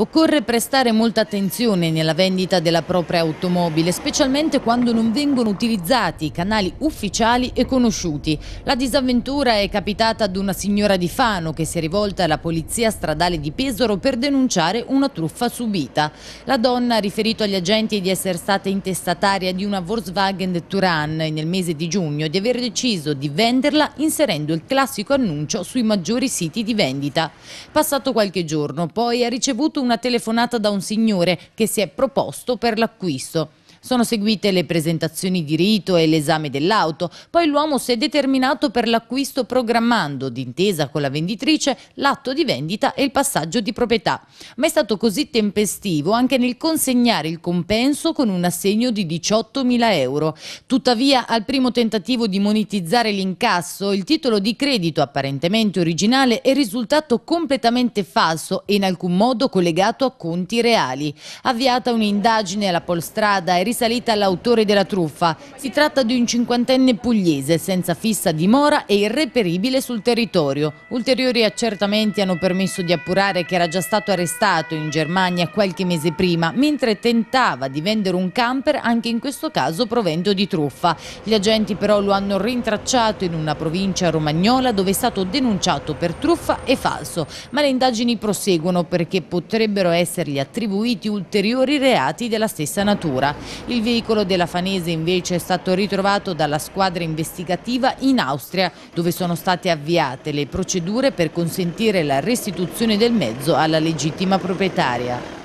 Occorre prestare molta attenzione nella vendita della propria automobile, specialmente quando non vengono utilizzati i canali ufficiali e conosciuti. La disavventura è capitata ad una signora di Fano che si è rivolta alla polizia stradale di Pesaro per denunciare una truffa subita. La donna ha riferito agli agenti di essere stata intestataria di una Volkswagen Turan nel mese di giugno e di aver deciso di venderla inserendo il classico annuncio sui maggiori siti di vendita. Passato qualche giorno poi ha ricevuto un una telefonata da un signore che si è proposto per l'acquisto. Sono seguite le presentazioni di rito e l'esame dell'auto, poi l'uomo si è determinato per l'acquisto programmando, d'intesa con la venditrice, l'atto di vendita e il passaggio di proprietà. Ma è stato così tempestivo anche nel consegnare il compenso con un assegno di 18.000 euro. Tuttavia, al primo tentativo di monetizzare l'incasso, il titolo di credito apparentemente originale è risultato completamente falso e in alcun modo collegato a conti reali. Avviata un'indagine alla Polstrada e risultata risalita all'autore della truffa. Si tratta di un cinquantenne pugliese senza fissa dimora e irreperibile sul territorio. Ulteriori accertamenti hanno permesso di appurare che era già stato arrestato in Germania qualche mese prima mentre tentava di vendere un camper anche in questo caso provento di truffa. Gli agenti però lo hanno rintracciato in una provincia romagnola dove è stato denunciato per truffa e falso. Ma le indagini proseguono perché potrebbero essergli attribuiti ulteriori reati della stessa natura. Il veicolo della Fanese invece è stato ritrovato dalla squadra investigativa in Austria dove sono state avviate le procedure per consentire la restituzione del mezzo alla legittima proprietaria.